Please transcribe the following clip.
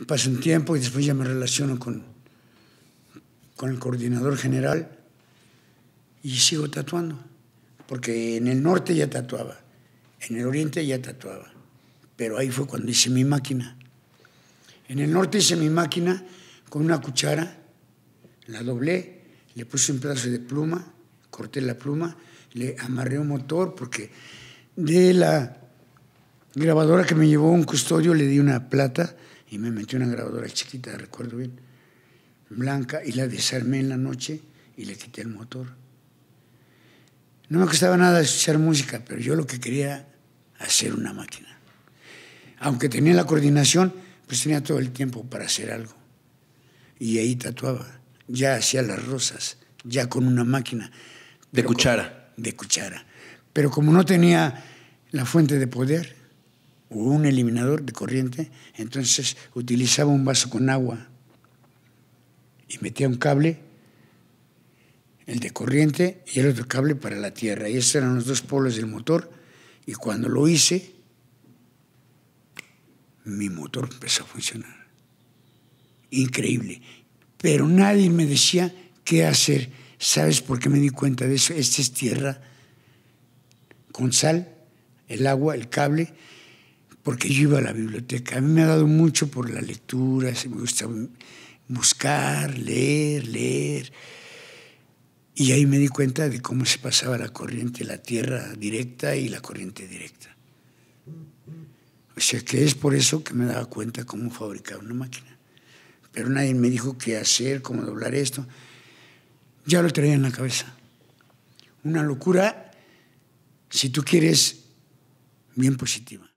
y un tiempo y después ya me relaciono con, con el coordinador general y sigo tatuando, porque en el norte ya tatuaba, en el oriente ya tatuaba, pero ahí fue cuando hice mi máquina. En el norte hice mi máquina con una cuchara, la doblé, le puse un pedazo de pluma, corté la pluma, le amarré un motor porque de la grabadora que me llevó un custodio le di una plata y me metí una grabadora chiquita, recuerdo bien, blanca, y la desarmé en la noche y le quité el motor. No me costaba nada escuchar música, pero yo lo que quería hacer una máquina. Aunque tenía la coordinación, pues tenía todo el tiempo para hacer algo. Y ahí tatuaba, ya hacía las rosas, ya con una máquina. De cuchara. de cuchara. Pero como no tenía la fuente de poder, o un eliminador de corriente, entonces utilizaba un vaso con agua y metía un cable, el de corriente y el otro cable para la tierra. Y esos eran los dos polos del motor. Y cuando lo hice, mi motor empezó a funcionar. Increíble. Pero nadie me decía qué hacer. ¿Sabes por qué me di cuenta de eso? Esta es tierra con sal, el agua, el cable porque yo iba a la biblioteca. A mí me ha dado mucho por la lectura, me gusta buscar, leer, leer. Y ahí me di cuenta de cómo se pasaba la corriente, la tierra directa y la corriente directa. O sea que es por eso que me daba cuenta cómo fabricar una máquina. Pero nadie me dijo qué hacer, cómo doblar esto. Ya lo traía en la cabeza. Una locura, si tú quieres, bien positiva.